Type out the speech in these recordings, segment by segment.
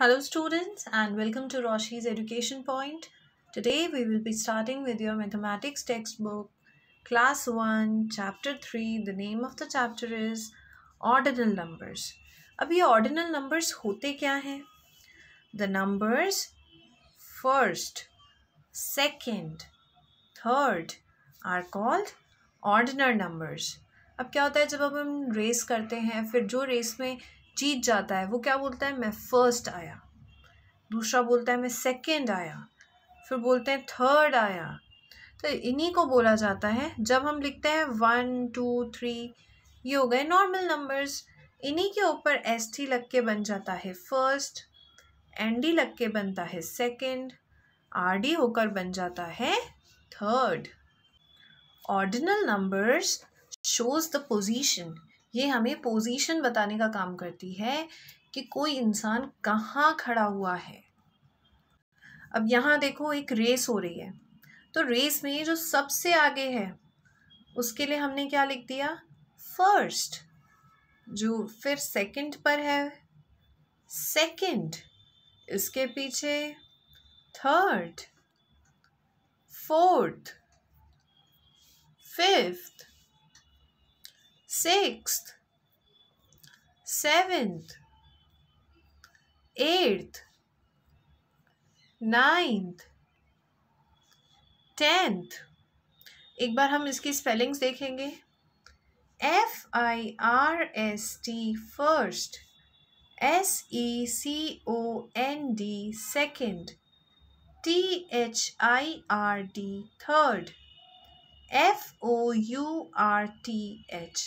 Hello students and welcome to Roshi's Education Point. Today we will be starting with your mathematics textbook class 1 chapter 3. The name of the chapter is ordinal numbers. ab ye ordinal numbers hote kya hain The numbers first, second, third are called ordinal numbers. अब क्या होता है जब अब हम race करते हैं फिर जो रेस में जीत जाता है वो क्या बोलता है मैं फर्स्ट आया दूसरा बोलता है मैं सेकेंड आया फिर बोलते हैं थर्ड आया तो इन्हीं को बोला जाता है जब हम लिखते हैं वन टू थ्री ये हो गए नॉर्मल नंबर्स इन्हीं के ऊपर एस टी लग के बन जाता है फर्स्ट एन डी लग के बनता है सेकेंड आर डी होकर बन जाता है third ordinal numbers shows the position ये हमें पोजीशन बताने का काम करती है कि कोई इंसान कहाँ खड़ा हुआ है अब यहाँ देखो एक रेस हो रही है तो रेस में जो सबसे आगे है उसके लिए हमने क्या लिख दिया फर्स्ट जो फिर सेकंड पर है सेकंड इसके पीछे third fourth fifth sixth, seventh, eighth, ninth, tenth. एक बार हम इसकी स्पेलिंग्स देखेंगे F I R S T first S E C O N D second T H I R D third F O U R T H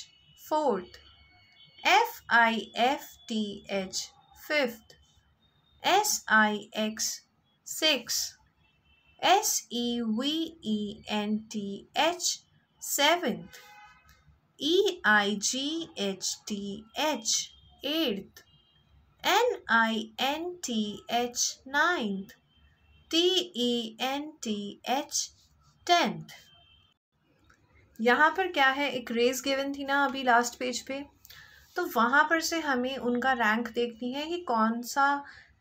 fourth, F I F T H fifth, S I X sixth, S E V E N T H seventh, E I G H T H eighth, N I N T H ninth, T E N T H tenth. यहाँ पर क्या है एक race given थी ना अभी last page पे तो वहाँ पर से हमें उनका रैंक देखनी है कि कौन सा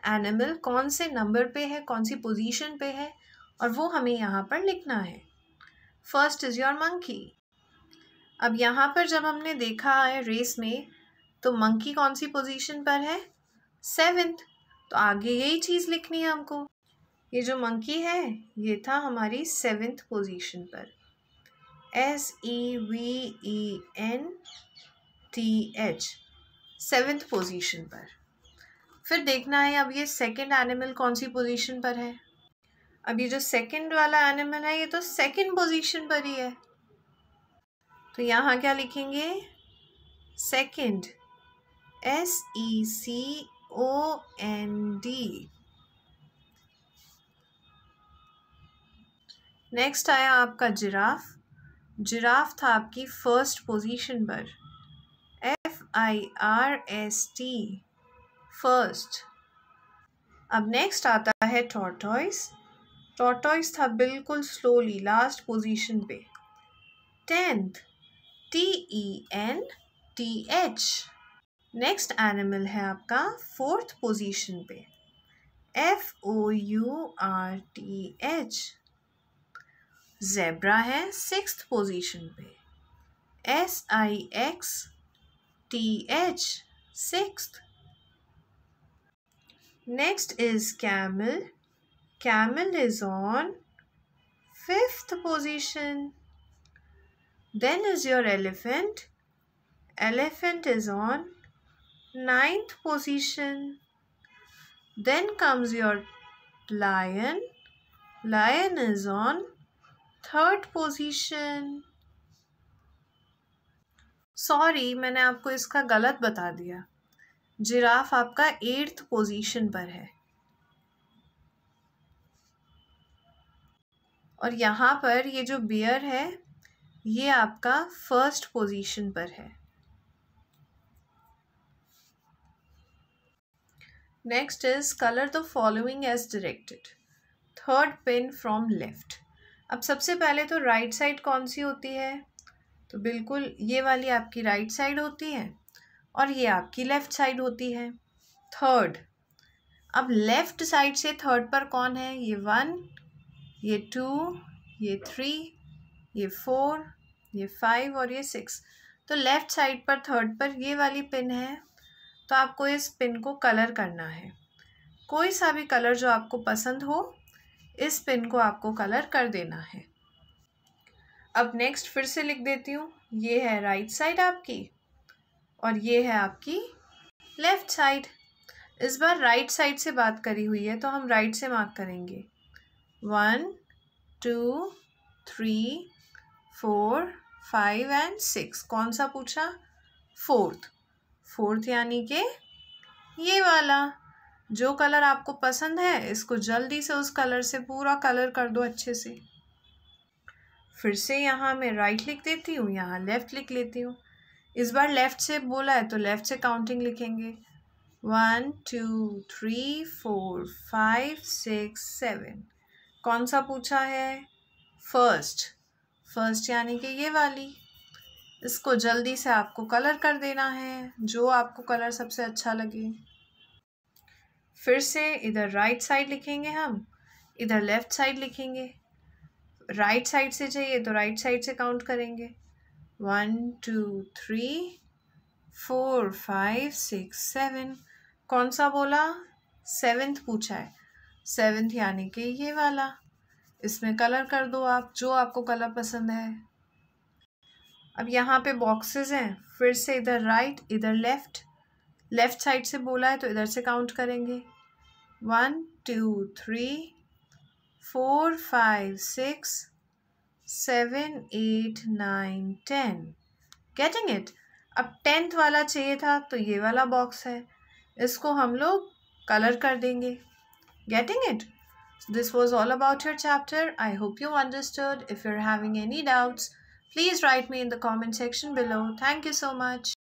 एनिमल कौन से नंबर पे है कौन सी पोजीशन पे है और वो हमें यहाँ पर लिखना है फर्स्ट इज़ योर मंकी अब यहाँ पर जब हमने देखा है रेस में तो मंकी कौन सी पोजीशन पर है सेवेंथ तो आगे यही चीज़ लिखनी है हमको ये जो मंकी है ये था हमारी सेवेंथ पोजीशन पर S E V E N T H seventh position पर फिर देखना है अब ये सेकंड एनिमल कौन सी पोजीशन पर है अब ये जो सेकंड वाला एनिमल है ये तो सेकंड पोजीशन पर ही है तो यहाँ क्या लिखेंगे second S E C O N D next आया आपका जिराफ जिराफ था आपकी फर्स्ट पोजीशन पर F I R S T first अब नेक्स्ट आता है टॉर्टॉइस टॉर्टॉइस था बिल्कुल स्लोली लास्ट पोजीशन पे tenth T E N T H next animal है आपका फोर्थ पोजीशन पे F O U R T H zebra है सिक्स पोजीशन पे S I X T H six next is camel camel is on fifth position then is your elephant elephant is on ninth position then comes your lion lion is on third position sorry मैंने आपको इसका गलत बता दिया giraffe आपका eighth position पर है और यहाँ पर ये जो बियर है ये आपका फर्स्ट पोजीशन पर है next is colour the following as directed third pin from left अब सबसे पहले तो राइट साइड कौन सी होती है तो बिल्कुल ये वाली आपकी राइट साइड होती है और ये आपकी लेफ़्ट साइड होती है थर्ड अब लेफ़्ट साइड से थर्ड पर कौन है ये वन ये टू ये थ्री ये फोर ये फाइव और ये सिक्स तो लेफ़्ट साइड पर थर्ड पर ये वाली पिन है तो आपको इस पिन को कलर करना है कोई सा भी कलर जो आपको पसंद हो इस पिन को आपको कलर कर देना है अब नेक्स्ट फिर से लिख देती हूँ ये है राइट साइड आपकी और ये है आपकी लेफ़्ट साइड इस बार राइट साइड से बात करी हुई है तो हम राइट से मार्क करेंगे one two three four five and six कौन सा पूछा फोर्थ फोर्थ यानी के ये वाला जो कलर आपको पसंद है इसको जल्दी से उस कलर से पूरा कलर कर दो अच्छे से फिर से यहाँ मैं राइट लिख देती हूँ यहाँ लेफ़्ट लिख लेती हूँ इस बार लेफ़्ट से बोला है तो लेफ़्ट से काउंटिंग लिखेंगे one two three four five six seven कौन सा पूछा है फर्स्ट फर्स्ट यानी कि ये वाली इसको जल्दी से आपको कलर कर देना है जो आपको कलर सबसे अच्छा लगे फिर से इधर राइट साइड लिखेंगे हम इधर लेफ़्ट साइड लिखेंगे राइट साइड से चाहिए तो राइट साइड से काउंट करेंगे one two three four five six seven कौन सा बोला सेवेंथ पूछा है सेवेंथ यानी कि ये वाला इसमें कलर कर दो आप जो आपको कलर पसंद है अब यहाँ पे बॉक्सेस हैं फिर से इधर राइट इधर लेफ़्ट लेफ़्ट साइड से बोला है तो इधर से काउंट करेंगे one two three four five six seven eight nine ten getting it अब टेंथ वाला चाहिए था तो ये वाला बॉक्स है इसको हम लोग कलर कर देंगे getting it this was all about your chapter I hope you understood if you are having any doubts please write me in the comment section below thank you so much